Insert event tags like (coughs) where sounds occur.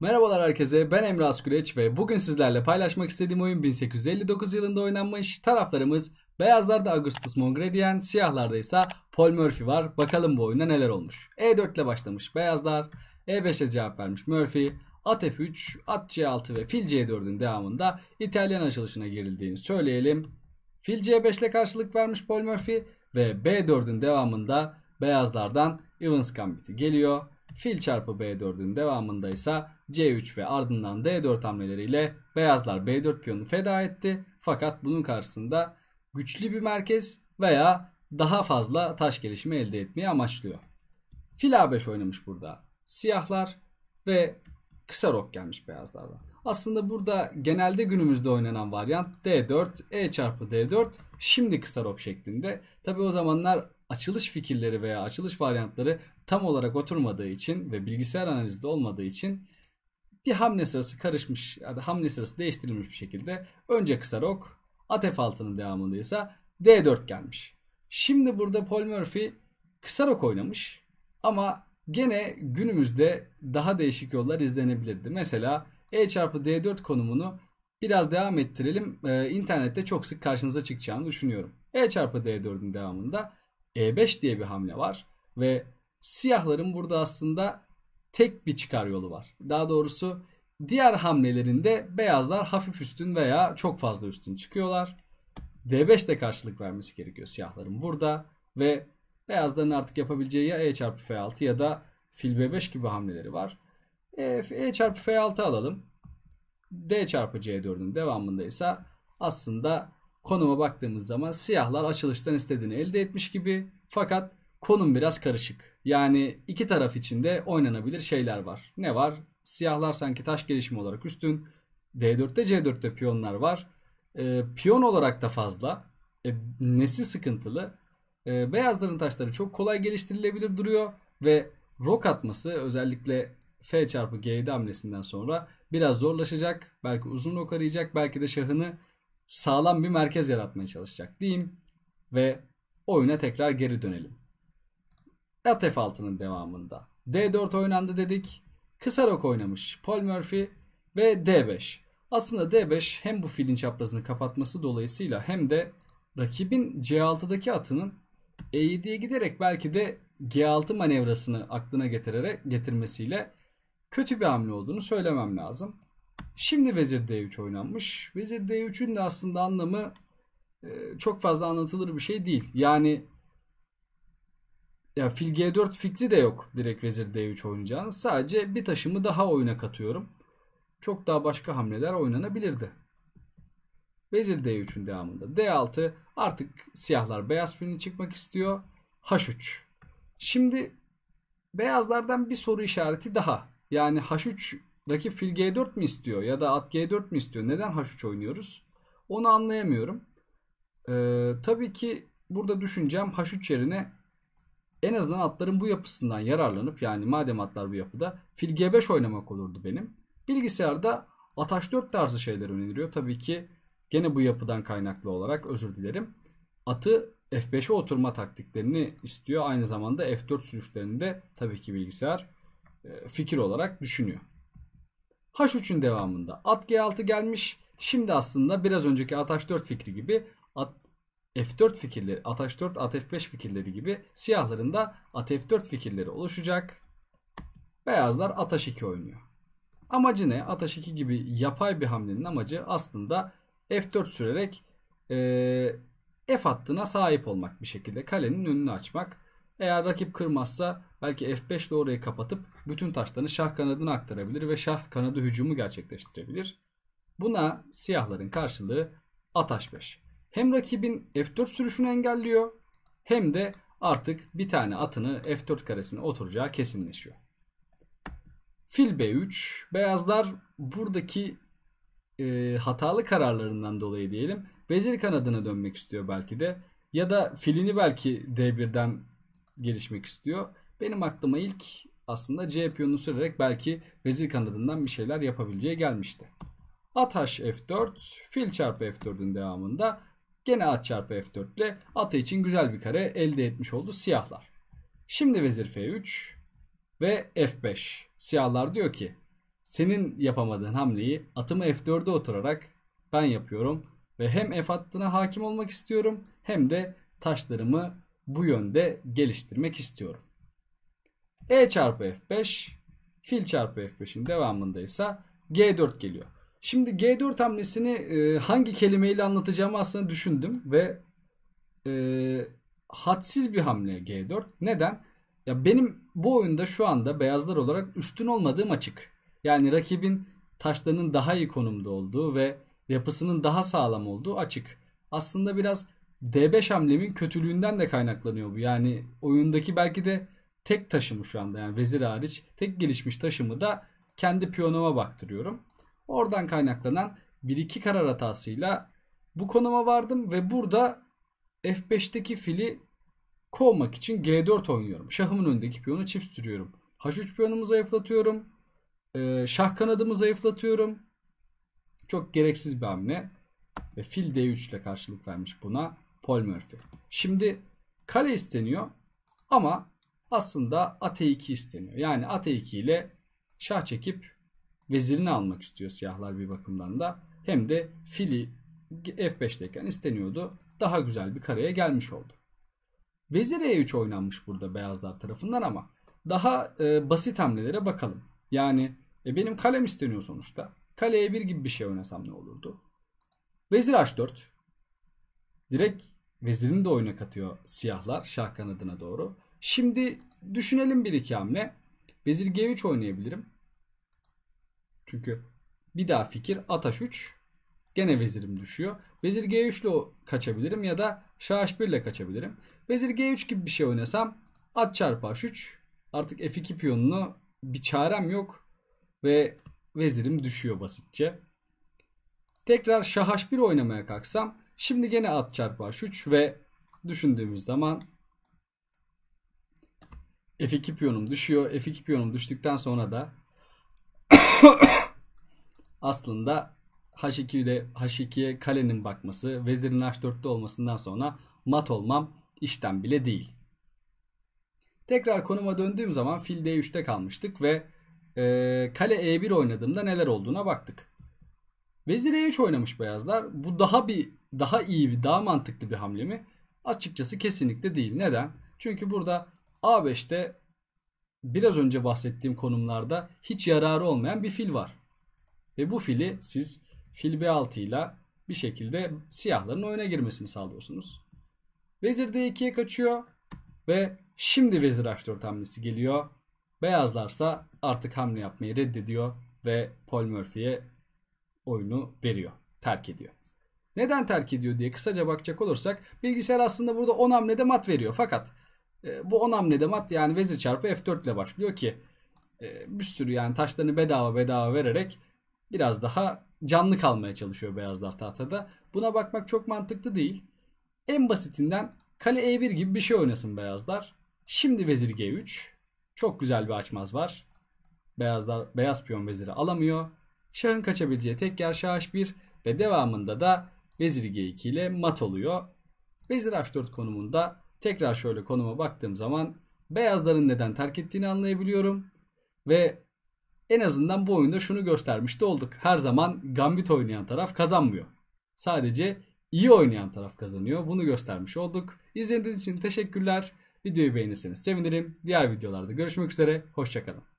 Merhabalar herkese ben Emre Askureç ve bugün sizlerle paylaşmak istediğim oyun 1859 yılında oynanmış. Taraflarımız beyazlarda Augustus Mongrediyen, siyahlarda ise Paul Murphy var. Bakalım bu oyunda neler olmuş. E4 ile başlamış beyazlar, E5'e cevap vermiş Murphy, at F3, at C6 ve fil C4'ün devamında İtalyan açılışına girildiğini söyleyelim. Fil C5 ile karşılık vermiş Paul Murphy ve B4'ün devamında beyazlardan Evans Gambit'i geliyor. Fil çarpı B4'ün devamında ise C3 ve ardından D4 hamleleriyle beyazlar B4 piyonu feda etti. Fakat bunun karşısında güçlü bir merkez veya daha fazla taş gelişimi elde etmeyi amaçlıyor. Fil A5 oynamış burada. Siyahlar ve kısa rok gelmiş beyazlardan. Aslında burada genelde günümüzde oynanan varyant D4, E çarpı D4 şimdi kısa rok şeklinde. Tabi o zamanlar açılış fikirleri veya açılış varyantları tam olarak oturmadığı için ve bilgisayar analizde olmadığı için bir hamle sırası karışmış ya da hamle sırası değiştirilmiş bir şekilde önce kısa rok at F6'nın devamında D4 gelmiş. Şimdi burada Paul Murphy kısa rok oynamış ama gene günümüzde daha değişik yollar izlenebilirdi. Mesela E çarpı D4 konumunu biraz devam ettirelim. Ee, internette çok sık karşınıza çıkacağını düşünüyorum. E çarpı D4'ün devamında E5 diye bir hamle var ve siyahların burada aslında tek bir çıkar yolu var. Daha doğrusu diğer hamlelerinde beyazlar hafif üstün veya çok fazla üstün çıkıyorlar. D5 de karşılık vermesi gerekiyor siyahların burada ve beyazların artık yapabileceği ya E çarpı F6 ya da fil B5 gibi hamleleri var. E, e çarpı F6 alalım. D çarpı C4'ün devamında ise aslında konuma baktığımız zaman siyahlar açılıştan istediğini elde etmiş gibi fakat konum biraz karışık. Yani iki taraf için de oynanabilir şeyler var. Ne var? Siyahlar sanki taş gelişimi olarak üstün. D4'te C4'te piyonlar var. E, piyon olarak da fazla. E, nesi sıkıntılı? E, beyazların taşları çok kolay geliştirilebilir duruyor. Ve rok atması özellikle F çarpı G7 hamlesinden sonra biraz zorlaşacak. Belki uzun rok arayacak. Belki de şahını sağlam bir merkez yaratmaya çalışacak diyeyim. Ve oyuna tekrar geri dönelim. At F6'nın devamında. D4 oynandı dedik. Kısa rok oynamış Paul Murphy ve D5. Aslında D5 hem bu filin çaprazını kapatması dolayısıyla hem de rakibin C6'daki atının E7'ye giderek belki de G6 manevrasını aklına getirerek getirmesiyle kötü bir hamle olduğunu söylemem lazım. Şimdi vezir D3 oynanmış. Vezir D3'ün de aslında anlamı e, çok fazla anlatılır bir şey değil. Yani ya fil G4 fikri de yok direkt vezir D3 oynayacağını. Sadece bir taşımı daha oyuna katıyorum. Çok daha başka hamleler oynanabilirdi. Vezir D3'ün devamında. D6 artık siyahlar beyaz filini çıkmak istiyor. H3. Şimdi beyazlardan bir soru işareti daha. Yani H3 rakip fil G4 mi istiyor ya da at G4 mi istiyor? Neden H3 oynuyoruz? Onu anlayamıyorum. Ee, tabii ki burada düşüneceğim H3 yerine en azından atların bu yapısından yararlanıp yani madem atlar bu yapıda fil G5 oynamak olurdu benim. Bilgisayarda at H4 tarzı şeyler öneriliyor. Tabii ki gene bu yapıdan kaynaklı olarak özür dilerim. Atı F5'e oturma taktiklerini istiyor. Aynı zamanda F4 sürüşlerini de tabii ki bilgisayar e, fikir olarak düşünüyor. H3'ün devamında at G6 gelmiş. Şimdi aslında biraz önceki at H4 fikri gibi at F4 fikirleri, ataş 4 atf 5 fikirleri gibi siyahların da atf 4 fikirleri oluşacak. Beyazlar ataş 2 oynuyor. Amacı ne? ataş 2 gibi yapay bir hamlenin amacı aslında F4 sürerek e, F hattına sahip olmak bir şekilde kalenin önünü açmak. Eğer rakip kırmazsa belki F5 ile orayı kapatıp bütün taşlarını şah kanadına aktarabilir ve şah kanadı hücumu gerçekleştirebilir. Buna siyahların karşılığı ataş 5 hem rakibin F4 sürüşünü engelliyor hem de artık bir tane atını F4 karesine oturacağı kesinleşiyor. Fil B3 beyazlar buradaki e, hatalı kararlarından dolayı diyelim beceri kanadına dönmek istiyor belki de ya da filini belki D1'den gelişmek istiyor. Benim aklıma ilk aslında C piyonunu sürerek belki vezir kanadından bir şeyler yapabileceği gelmişti. Ataş F4, fil çarpı F4'ün devamında Gene at çarpı f4 ile atı için güzel bir kare elde etmiş oldu siyahlar. Şimdi vezir f3 ve f5. Siyahlar diyor ki senin yapamadığın hamleyi atımı f4'e oturarak ben yapıyorum ve hem f hattına hakim olmak istiyorum hem de taşlarımı bu yönde geliştirmek istiyorum. E çarpı f5 fil çarpı f5'in devamında ise g4 geliyor. Şimdi G4 hamlesini e, hangi kelimeyle anlatacağımı aslında düşündüm ve e, hadsiz bir hamle G4. Neden? Ya benim bu oyunda şu anda beyazlar olarak üstün olmadığım açık. Yani rakibin taşlarının daha iyi konumda olduğu ve yapısının daha sağlam olduğu açık. Aslında biraz D5 hamlemin kötülüğünden de kaynaklanıyor bu. Yani oyundaki belki de tek taşımı şu anda yani vezir hariç tek gelişmiş taşımı da kendi piyonuma baktırıyorum. Oradan kaynaklanan bir iki karar hatasıyla bu konuma vardım ve burada F5'teki fili kovmak için G4 oynuyorum. Şahımın önündeki piyonu çip sürüyorum. H3 piyonumu zayıflatıyorum. Ee, şah kanadımı zayıflatıyorum. Çok gereksiz bir hamle. Ve fil D3 ile karşılık vermiş buna Paul Murphy. Şimdi kale isteniyor ama aslında at 2 isteniyor. Yani at 2 ile şah çekip vezirini almak istiyor siyahlar bir bakımdan da. Hem de fili F5'teyken isteniyordu. Daha güzel bir kareye gelmiş oldu. Vezir E3 oynanmış burada beyazlar tarafından ama daha e, basit hamlelere bakalım. Yani e, benim kalem isteniyor sonuçta. Kaleye bir gibi bir şey oynasam ne olurdu? Vezir H4. Direkt vezirini de oyuna katıyor siyahlar şah kanadına doğru. Şimdi düşünelim bir iki hamle. Vezir G3 oynayabilirim. Çünkü bir daha fikir ataş 3 gene vezirim düşüyor. Vezir G3 ile kaçabilirim ya da Şah H1 ile kaçabilirim. Vezir G3 gibi bir şey oynasam at çarpı H3 artık F2 piyonunu bir çarem yok ve vezirim düşüyor basitçe. Tekrar Şah H1 oynamaya kalksam şimdi gene at çarpı H3 ve düşündüğümüz zaman F2 piyonum düşüyor. F2 piyonum düştükten sonra da (coughs) aslında H2'de H2'ye kalenin bakması, vezirin H4'te olmasından sonra mat olmam işten bile değil. Tekrar konuma döndüğüm zaman fil D3'te kalmıştık ve e, kale E1 oynadığımda neler olduğuna baktık. Vezir E3 oynamış beyazlar. Bu daha bir daha iyi, bir, daha mantıklı bir hamle mi? Açıkçası kesinlikle değil. Neden? Çünkü burada A5'te biraz önce bahsettiğim konumlarda hiç yararı olmayan bir fil var. Ve bu fili siz fil B6 ile bir şekilde siyahların oyuna girmesini sağlıyorsunuz. Vezir D2'ye kaçıyor ve şimdi vezir H4 hamlesi geliyor. Beyazlarsa artık hamle yapmayı reddediyor ve Paul Murphy'ye oyunu veriyor, terk ediyor. Neden terk ediyor diye kısaca bakacak olursak bilgisayar aslında burada 10 hamlede mat veriyor. Fakat e, bu 10 hamlede mat yani vezir çarpı f4 ile başlıyor ki e, bir sürü yani taşlarını bedava bedava vererek biraz daha canlı kalmaya çalışıyor beyazlar tahtada. Buna bakmak çok mantıklı değil. En basitinden kale e1 gibi bir şey oynasın beyazlar. Şimdi vezir g3. Çok güzel bir açmaz var. Beyazlar beyaz piyon veziri alamıyor. Şahın kaçabileceği tek yer şah h1 ve devamında da vezir g2 ile mat oluyor. Vezir h4 konumunda Tekrar şöyle konuma baktığım zaman beyazların neden terk ettiğini anlayabiliyorum. Ve en azından bu oyunda şunu göstermiş de olduk. Her zaman gambit oynayan taraf kazanmıyor. Sadece iyi oynayan taraf kazanıyor. Bunu göstermiş olduk. İzlediğiniz için teşekkürler. Videoyu beğenirseniz sevinirim. Diğer videolarda görüşmek üzere. Hoşçakalın.